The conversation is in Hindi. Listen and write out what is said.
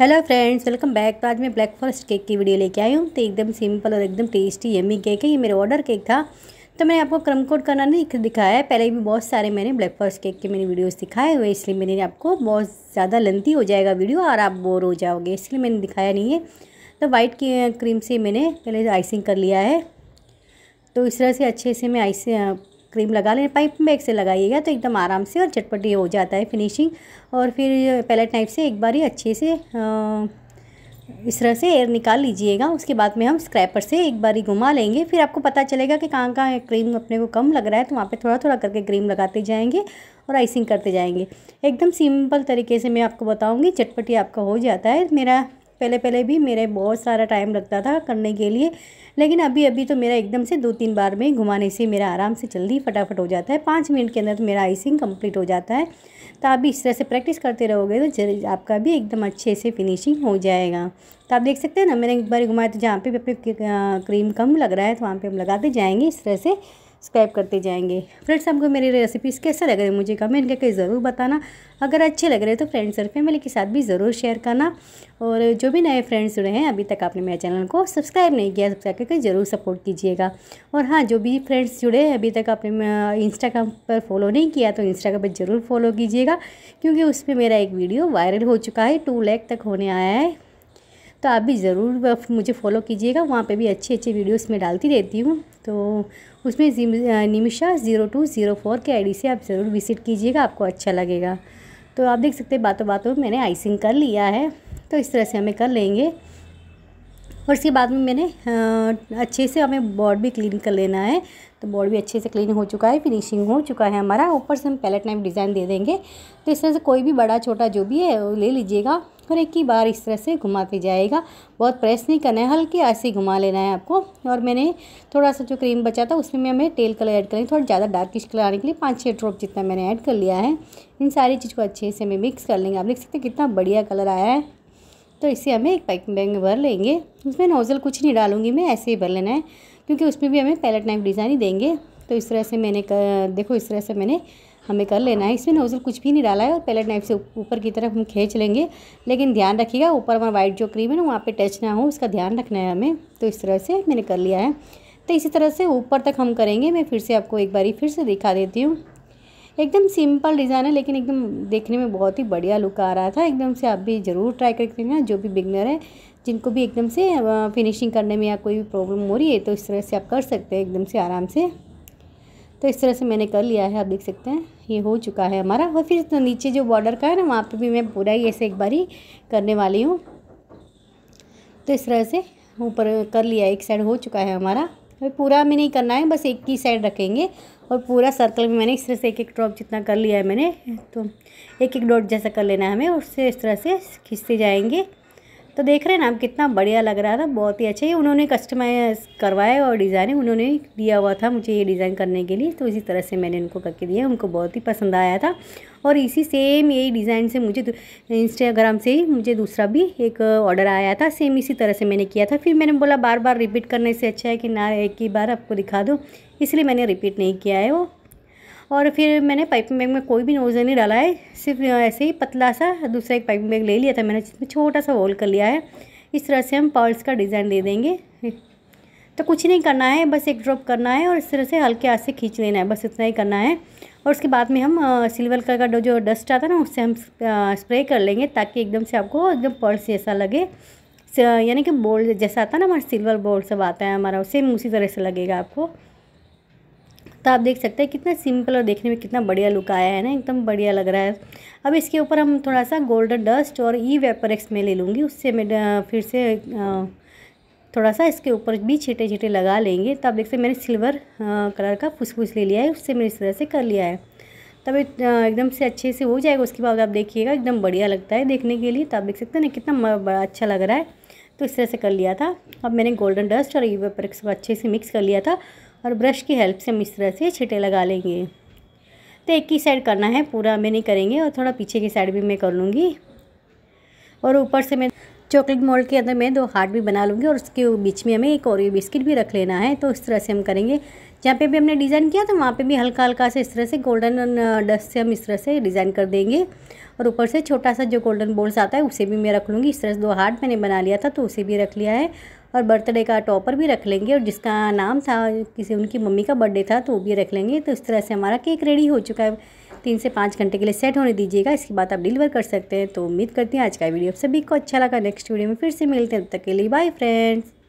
हेलो फ्रेंड्स वेलकम बैक तो आज मैं ब्लैक फॉरेस्ट केक की वीडियो लेके आई हूँ तो एकदम सिंपल और एकदम टेस्टी यमी केक है ये मेरा ऑर्डर केक था तो मैंने आपको क्रम कोड करना नहीं दिखाया है पहले भी बहुत सारे मैंने ब्लैक फॉरेस्ट केक के मैंने वीडियोस दिखाए हुए इसलिए मैंने आपको बहुत ज़्यादा लेंथी हो जाएगा वीडियो और आप बोर हो जाओगे इसलिए मैंने दिखाया नहीं है तो वाइट क्रीम से मैंने पहले आइसिंग कर लिया है तो इस तरह से अच्छे से मैं आइसिंग क्रीम लगा लें पाइप बैग से लगाइएगा तो एकदम आराम से और चटपट ये हो जाता है फिनिशिंग और फिर पैलेट नाइफ से एक बार ही अच्छे से इस तरह से एयर निकाल लीजिएगा उसके बाद में हम स्क्रैपर से एक बार ही घुमा लेंगे फिर आपको पता चलेगा कि कहाँ कहाँ क्रीम अपने को कम लग रहा है तो वहाँ पे थोड़ा थोड़ा करके क्रीम लगाते जाएंगे और आइसिंग करते जाएंगे एकदम सिंपल तरीके से मैं आपको बताऊँगी चटपटी आपका हो जाता है मेरा पहले पहले भी मेरे बहुत सारा टाइम लगता था करने के लिए लेकिन अभी अभी तो मेरा एकदम से दो तीन बार में घुमाने से मेरा आराम से जल्दी फटाफट हो जाता है पाँच मिनट के अंदर तो मेरा आइसिंग कंप्लीट हो जाता है तो आप भी इस तरह से प्रैक्टिस करते रहोगे तो आपका भी एकदम अच्छे से फिनिशिंग हो जाएगा तो आप देख सकते हैं ना मैंने एक बार घुमाया तो जहाँ पर भी अपने क्रीम कम लग रहा है तो वहाँ पर हम लगाते जाएंगे इस तरह से सब्सक्राइब करते जाएंगे फ्रेंड्स आपको मेरी रेसिपीज़ कैसे लग रही मुझे कमेंट करके ज़रूर बताना अगर अच्छे लग रहे हैं तो फ्रेंड्स और फैमिली के साथ भी ज़रूर शेयर करना और जो भी नए फ्रेंड्स जुड़े हैं अभी तक आपने मेरे चैनल को सब्सक्राइब नहीं किया सब्सक्राइब करके ज़रूर सपोर्ट कीजिएगा और हाँ जो भी फ्रेंड्स जुड़े हैं अभी तक आपने इंस्टाग्राम पर फॉलो नहीं किया तो इंस्टाग्राम पर ज़रूर फॉलो कीजिएगा क्योंकि उस पर मेरा एक वीडियो वायरल हो चुका है टू लैक तक होने आया है तो आप भी ज़रूर मुझे फॉलो कीजिएगा वहाँ पे भी अच्छे अच्छे वीडियोस मैं डालती रहती हूँ तो उसमें Nimisha zero two zero four के आईडी से आप ज़रूर विज़िट कीजिएगा आपको अच्छा लगेगा तो आप देख सकते हैं बातों बातों में मैंने आइसिंग कर लिया है तो इस तरह से हमें कर लेंगे और इसके बाद में मैंने अच्छे से हमें बॉर्ड भी क्लीन कर लेना है तो बॉर्ड भी अच्छे से क्लीन हो चुका है फिनिशिंग हो चुका है हमारा ऊपर से हम पैलेट नाइफ डिज़ाइन दे देंगे तो इस तरह से कोई भी बड़ा छोटा जो भी है वो ले लीजिएगा और एक ही बार इस तरह से घुमाते जाएगा बहुत प्रेस नहीं करना है हल्के ऐसे ही घुमा लेना है आपको और मैंने थोड़ा सा जो क्रीम बचा था उसमें मैं हमें टेल कलर ऐड करेंगे थोड़ा ज़्यादा डार्किश कलर आने के लिए पाँच छः ड्रॉप जितना मैंने ऐड कर लिया है इन सारी चीज़ को अच्छे से हमें मिक्स कर लेंगे आप देख सकते हैं कितना बढ़िया कलर आया है तो इसे हमें एक पाइपिंग बैग में भर लेंगे उसमें नोज़ल कुछ नहीं डालूंगी मैं ऐसे ही भर लेना है क्योंकि उसमें भी हमें पैलेट नाइफ डिज़ाइन ही देंगे तो इस तरह से मैंने कर, देखो इस तरह से मैंने हमें कर लेना है इसमें नोज़ल कुछ भी नहीं डाला है और पैलेट नाइफ से ऊपर की तरफ हम खींच लेंगे लेकिन ध्यान रखिएगा ऊपर हमारा वाइट जो क्रीम है ना वहाँ पर टच ना हो उसका ध्यान रखना है हमें तो इस तरह से मैंने कर लिया है तो इसी तरह से ऊपर तक हम करेंगे मैं फिर से आपको एक बार फिर से दिखा देती हूँ एकदम सिंपल डिज़ाइन है लेकिन एकदम देखने में बहुत ही बढ़िया लुक आ रहा था एकदम से आप भी ज़रूर ट्राई करके ना जो भी बिगनर है जिनको भी एकदम से फिनिशिंग करने में या कोई भी प्रॉब्लम हो रही है तो इस तरह से आप कर सकते हैं एकदम से आराम से तो इस तरह से मैंने कर लिया है आप देख सकते हैं ये हो चुका है हमारा और फिर तो नीचे जो बॉर्डर का है ना वहाँ पर भी मैं पूरा ही ऐसे एक बार ही करने वाली हूँ तो इस तरह से ऊपर कर लिया एक साइड हो चुका है हमारा हमें पूरा हमें नहीं करना है बस एक ही साइड रखेंगे और पूरा सर्कल में मैंने इस तरह से एक एक ड्रॉप जितना कर लिया है मैंने तो एक एक डॉट जैसा कर लेना है हमें उससे इस तरह से खींचते जाएंगे तो देख रहे हैं ना कितना बढ़िया लग रहा था बहुत ही अच्छा ये उन्होंने कस्टमाइज करवाया और डिज़ाइन उन्होंने दिया हुआ था मुझे ये डिज़ाइन करने के लिए तो इसी तरह से मैंने उनको करके दिया उनको बहुत ही पसंद आया था और इसी सेम यही डिज़ाइन से मुझे इंस्टाग्राम से ही मुझे दूसरा भी एक ऑर्डर आया था सेम इसी तरह से मैंने किया था फिर मैंने बोला बार बार रिपीट करने से अच्छा है कि ना एक ही बार आपको दिखा दो इसलिए मैंने रिपीट नहीं किया है वो और फिर मैंने पाइपिंग बैग में कोई भी नोज़ल नहीं डाला है सिर्फ ऐसे ही पतला सा दूसरा एक पाइपिंग बैग ले लिया था मैंने जिसमें छोटा सा होल कर लिया है इस तरह से हम पर्ल्स का डिज़ाइन दे देंगे तो कुछ नहीं करना है बस एक ड्रॉप करना है और इस तरह से हल्के हाथ से खींच लेना है बस इतना ही करना है और उसके बाद में हम सिल्वर कलर का जो डस्ट आता है ना उससे हम स्प्रे कर लेंगे ताकि एकदम से आपको एकदम पर्स जैसा लगे यानी कि बोल्ड जैसा आता है ना हमारा सिल्वर बोल्ड सब आता है हमारा सेम उसी तरह से लगेगा आपको तो आप देख सकते हैं कितना सिंपल और देखने में कितना बढ़िया लुक आया है ना एकदम बढ़िया लग रहा है अब इसके ऊपर हम थोड़ा सा गोल्डन डस्ट और ई वेपर एक्स में ले लूँगी उससे मैं फिर से थोड़ा सा इसके ऊपर भी छीटे छीटे लगा लेंगे तो आप देख सकते मैंने सिल्वर कलर का फुसफुस ले लिया है उससे मैंने इस तरह से कर लिया है तब एकदम से अच्छे से हो जाएगा उसके बाद आप देखिएगा एकदम बढ़िया लगता है देखने के लिए तो आप देख सकते हैं ना कितना बड़ा अच्छा लग रहा है तो इस तरह से कर लिया था अब मैंने गोल्डन डस्ट और ईवेपरक्स को अच्छे से मिक्स कर लिया था और ब्रश की हेल्प से हम इस तरह से छिटे लगा लेंगे तो एक ही साइड करना है पूरा हमें नहीं करेंगे और थोड़ा पीछे की साइड भी मैं कर लूँगी और ऊपर से मैं चॉकलेट मोल्ड के अंदर मैं दो हार्ट भी बना लूँगी और उसके बीच में हमें एक और बिस्किट भी रख लेना है तो इस तरह से हम करेंगे जहाँ पे भी हमने डिज़ाइन किया तो वहाँ पे भी हल्का हल्का से इस तरह से गोल्डन डस्ट से हम इस तरह से डिज़ाइन कर देंगे और ऊपर से छोटा सा जो गोल्डन बोल्स आता है उसे भी मैं रख लूँगी इस तरह से दो हार्ट मैंने बना लिया था तो उसे भी रख लिया है और बर्थडे का टॉपर भी रख लेंगे और जिसका नाम था किसी उनकी मम्मी का बर्थडे था तो वो भी रख लेंगे तो इस तरह से हमारा केक रेडी हो चुका है तीन से पाँच घंटे के लिए सेट होने दीजिएगा इसके बाद आप डिलीवर कर सकते हैं तो उम्मीद करती हैं आज का वीडियो सभी को अच्छा लगा नेक्स्ट वीडियो में फिर से मिलते हैं तब तक के लिए बाय फ्रेंड्स